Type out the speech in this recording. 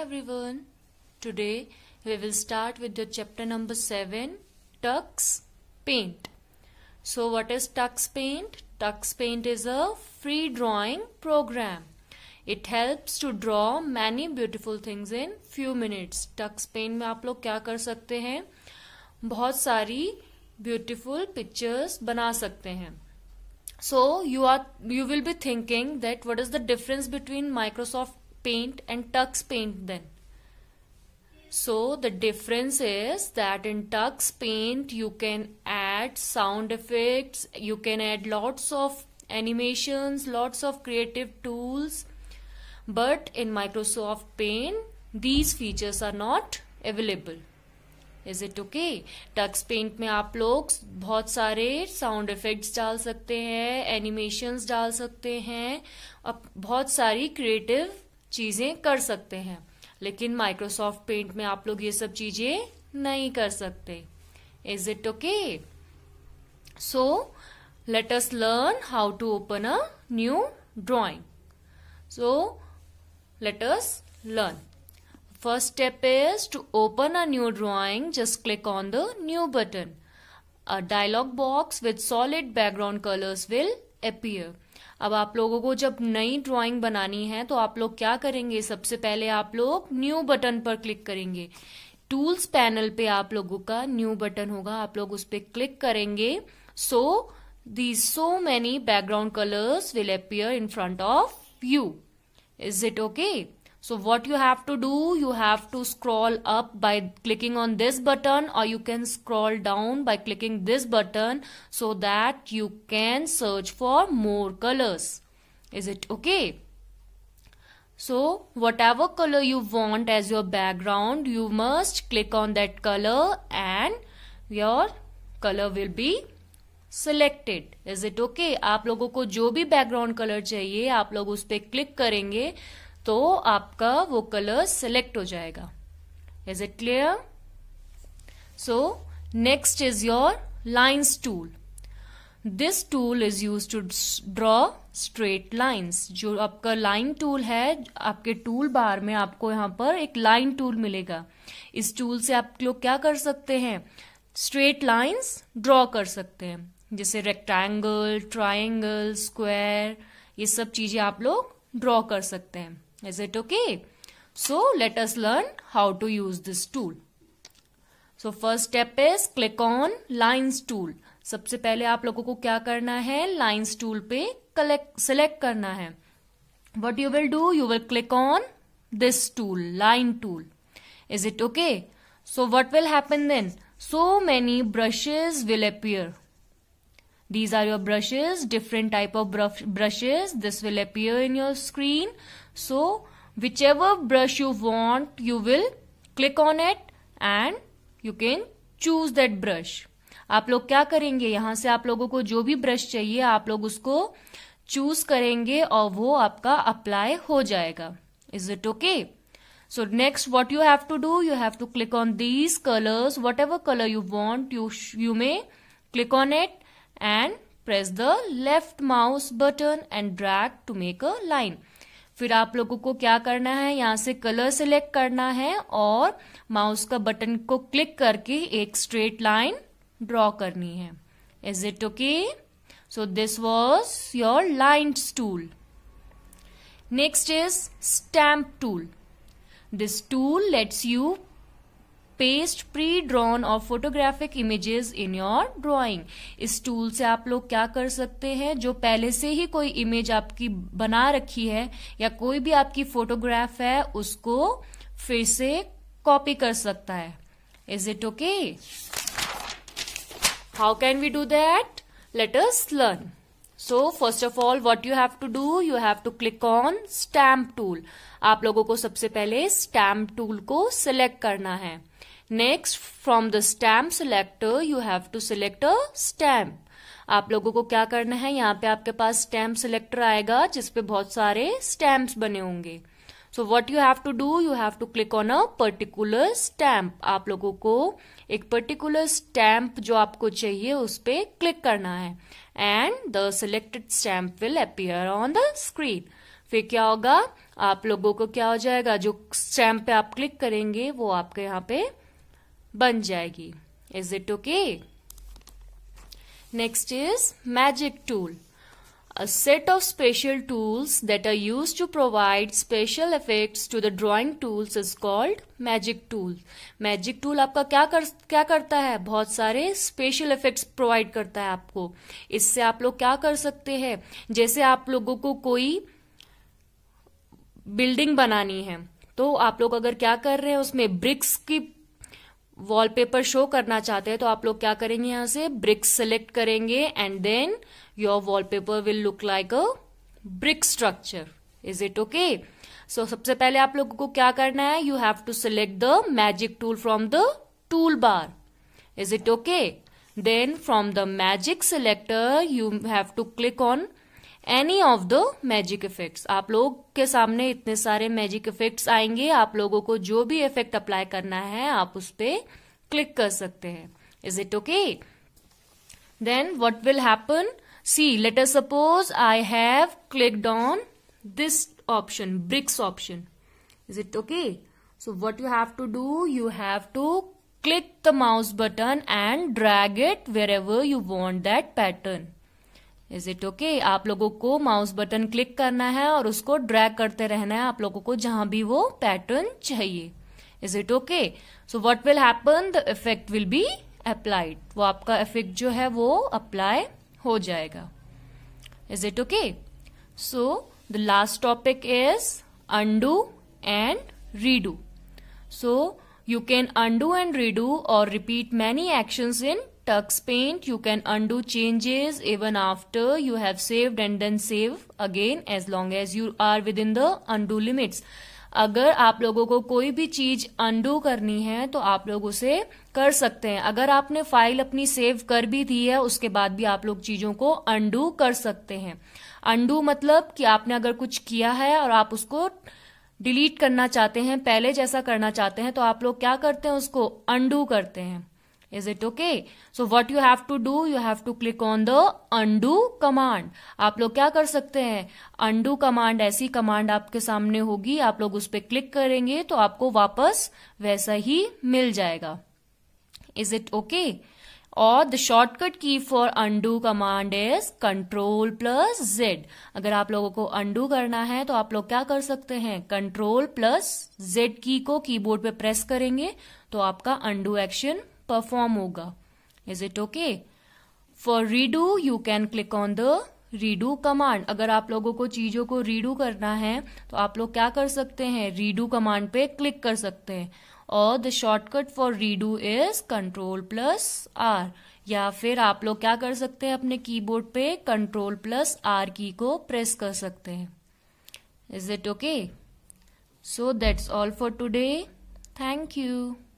everyone. Today we will start with the chapter number 7 Tux Paint. So what is Tux Paint? Tux Paint is a free drawing program. It helps to draw many beautiful things in few minutes Tux paint में आप लोग क्या कर सकते हैं बहुत सारी beautiful pictures बना सकते हैं so you are you will be thinking that what is the difference between Microsoft paint and tux paint then. So the difference is that in tux paint you can add sound effects, you can add lots of animations, lots of creative tools. But in Microsoft Paint, these features are not available. is it okay tux paint mein aap log bahut sare sound effects dal sakte hain animations dal sakte hain और bahut sari creative चीजें कर सकते हैं लेकिन Microsoft paint में आप लोग ये सब चीजें नहीं कर सकते is it okay so let us learn how to open a new drawing so let us learn first step is to open a new drawing just click on the new button a dialog box with solid background colours will appear अब आप लोगों को जब नई drawing बनानी है तो आप लोग क्या करेंगे सबसे पहले आप लोग न्यू बटन पर क्लिक करेंगे टूल्स पैनल पे आप लोगों का न्यू बटन होगा आप लोग उस पर क्लिक करेंगे so the so many background colours will appear in front of you is it okay? So what you have to do, you have to scroll up by clicking on this button or you can scroll down by clicking this button so that you can search for more colors. Is it okay? So whatever color you want as your background, you must click on that color and your color will be selected. Is it okay? आप लोगों को जो भी background color चाहिए आप लोग उस पर करेंगे तो आपका वो कलर सेलेक्ट हो जाएगा is it clear so next is your lines tool this tool is use to draw straight lines जो आपका लाइन टूल है आपके टूल बार में आपको यहां पर एक लाइन टूल मिलेगा इस टूल से आप लोग क्या कर सकते हैं स्ट्रेट लाइन्स ड्रॉ कर सकते हैं जैसे रेक्टेंगल ट्राइंगल स्क्वायर ये सब चीजें आप लोग ड्रॉ कर सकते हैं Is it okay? So let us learn how to use this tool. So first step is click on lines tool. सबसे पहले आप लोगों को क्या करना है lines tool पे collect select करना है what you will do you will click on this tool line tool is it okay so what will happen then so many brushes will appear these are your brushes different type of brushes this will appear in your screen so whichever brush you want you will click on it and you can choose that brush आप लोग क्या करेंगे यहां से आप लोगों को जो भी ब्रश चाहिए आप लोग उसको चूज करेंगे और वो आपका अप्लाई हो जाएगा is it okay so next what you have to do you have to click on these colours whatever colour you want you you may click on it and press the left mouse button and drag to make a line फिर आप लोगों को क्या करना है यहाँ से colour select करना है और माउस का बटन को क्लिक करके एक स्ट्रेट लाइन ड्रॉ करनी है is it okay so this was your line tool next is stamp tool this tool lets you paste pre drawn और photographic images in your drawing इस टूल से आप लोग क्या कर सकते हैं जो पहले से ही कोई इमेज आपकी बना रखी है या कोई भी आपकी फोटोग्राफ है उसको फिर से कॉपी कर सकता है is it okay how can we do that let us learn so first of all what you have to do you have to click on stamp tool आप लोगों को सबसे पहले स्टैम्प टूल को सिलेक्ट करना है next from the stamp selector you have to select a stamp आप लोगों को क्या करना है यहाँ पे आपके पास स्टैम्प सिलेक्टर आएगा जिसपे बहुत सारे स्टैम्प्स बने होंगे so what you have to do you have to click on a particular stamp आप लोगों को एक पर्टिकुलर स्टैम्प जो आपको चाहिए उस पर क्लिक करना है and the selected stamp will appear on the screen फिर क्या होगा आप लोगों को क्या हो जाएगा जो स्टैम्प पे आप क्लिक करेंगे वो आपके यहाँ पे बन जाएगी is it okay next is magic tool a set of special tools that are use to provide special effect to the drawing tools is called magic tool magic tool आपका क्या कर क्या करता है बहुत सारे स्पेशल इफेक्ट प्रोवाइड करता है आपको इससे आप लोग क्या कर सकते हैं जैसे आप लोगों को कोई बिल्डिंग बनानी है तो आप लोग अगर क्या कर रहे हैं उसमें ब्रिक्स की वॉलपेपर शो करना चाहते हैं तो आप लोग क्या करेंगे यहां से ब्रिक्स सेलेक्ट करेंगे and then your wallpaper will look like a brick structure is it okay so सबसे पहले आप लोगों को क्या करना है you have to select the magic tool from the tool bar is it okay then from the magic selector you have to click on any of the magic effects आप लोग के सामने इतने सारे मैजिक इफेक्ट्स आएंगे आप लोगों को जो भी इफेक्ट अप्लाई करना है आप उस पर क्लिक कर सकते हैं is it okay then what will happen see later suppose I have clicked on this option bricks option is it okay what you have to do you have to click the mouse button and drag it wherever you want that pattern is it okay आप लोगों को mouse button click करना है और उसको drag करते रहना है आप लोगों को जहां भी वो पैटर्न चाहिए is it okay so what will happen the effect will be applied वो आपका इफेक्ट जो है वो अप्लाई हो जाएगा is it okay so the last topic is undo and redo so you can undo and redo और repeat many action in tux paint you can undo changes even after you have saved and then save again as long as you are within the undo limits अगर आप लोगों को कोई भी चीज undo करनी है तो आप लोग उसे कर सकते हैं अगर आपने फाइल अपनी सेव कर भी दी है उसके बाद भी आप लोग चीजों को अंडू कर सकते हैं अंडू मतलब कि आपने अगर कुछ किया है और आप उसको डिलीट करना चाहते हैं पहले जैसा करना चाहते हैं तो आप लोग क्या करते हैं उसको अंडू करते हैं is it okay so what you have to do you have to click on the undo command आप लोग क्या कर सकते हैं अंडू कमांड ऐसी कमांड आपके सामने होगी आप लोग उस पर क्लिक करेंगे तो आपको वापस वैसा ही मिल जाएगा इज इट ओके और the shortcut key for undo command is control plus Z अगर आप लोगों को अंडू करना है तो आप लोग क्या कर सकते हैं कंट्रोल प्लस जेड की को कीबोर्ड पे प्रेस करेंगे तो आपका अंडू एक्शन परफॉर्म होगा is it okay for redo you can click on the redo command अगर आप लोगों को चीजों को रीडू करना है तो आप लोग क्या कर सकते हैं रीडू कमांड पे क्लिक कर सकते हैं और the shortcut for redo is control plus R या फिर आप लोग क्या कर सकते हैं अपने कीबोर्ड पे कंट्रोल प्लस आर की को प्रेस कर सकते हैं is it okay so that's all for today thank you